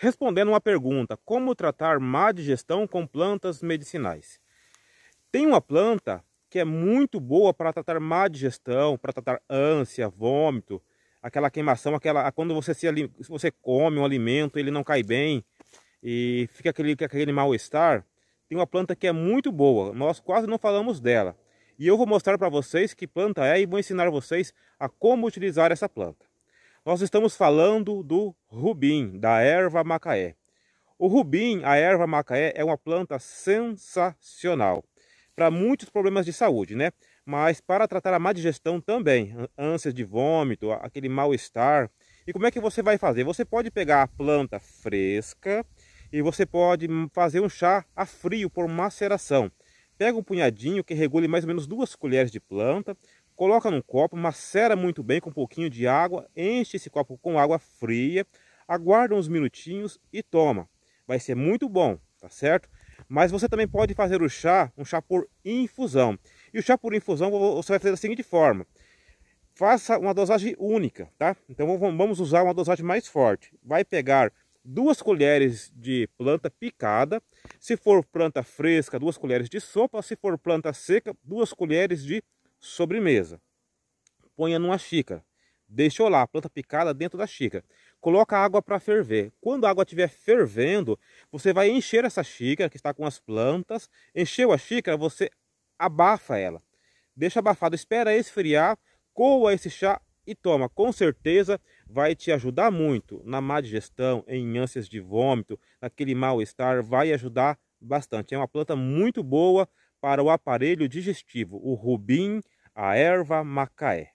respondendo uma pergunta: como tratar má digestão com plantas medicinais? Tem uma planta que é muito boa para tratar má digestão, para tratar ânsia, vômito, aquela queimação, aquela quando você se você come um alimento, ele não cai bem e fica aquele aquele mal-estar. Tem uma planta que é muito boa, nós quase não falamos dela. E eu vou mostrar para vocês que planta é e vou ensinar vocês a como utilizar essa planta. Nós estamos falando do rubim, da erva macaé. O rubim, a erva macaé, é uma planta sensacional para muitos problemas de saúde, né? Mas para tratar a má digestão também, ânsias de vômito, aquele mal-estar. E como é que você vai fazer? Você pode pegar a planta fresca e você pode fazer um chá a frio por maceração. Pega um punhadinho que regule mais ou menos duas colheres de planta, Coloca num copo, macera muito bem com um pouquinho de água, enche esse copo com água fria, aguarda uns minutinhos e toma. Vai ser muito bom, tá certo? Mas você também pode fazer o chá, um chá por infusão. E o chá por infusão você vai fazer da seguinte forma. Faça uma dosagem única, tá? Então vamos usar uma dosagem mais forte. Vai pegar duas colheres de planta picada. Se for planta fresca, duas colheres de sopa. Se for planta seca, duas colheres de sobremesa. Ponha numa xícara. Deixou lá a planta picada dentro da xícara. Coloca a água para ferver. Quando a água estiver fervendo, você vai encher essa xícara que está com as plantas. Encheu a xícara, você abafa ela. Deixa abafado, espera esfriar, coa esse chá e toma. Com certeza vai te ajudar muito na má digestão, em ânsias de vômito, naquele mal-estar, vai ajudar bastante. É uma planta muito boa para o aparelho digestivo, o rubim, a erva macaé.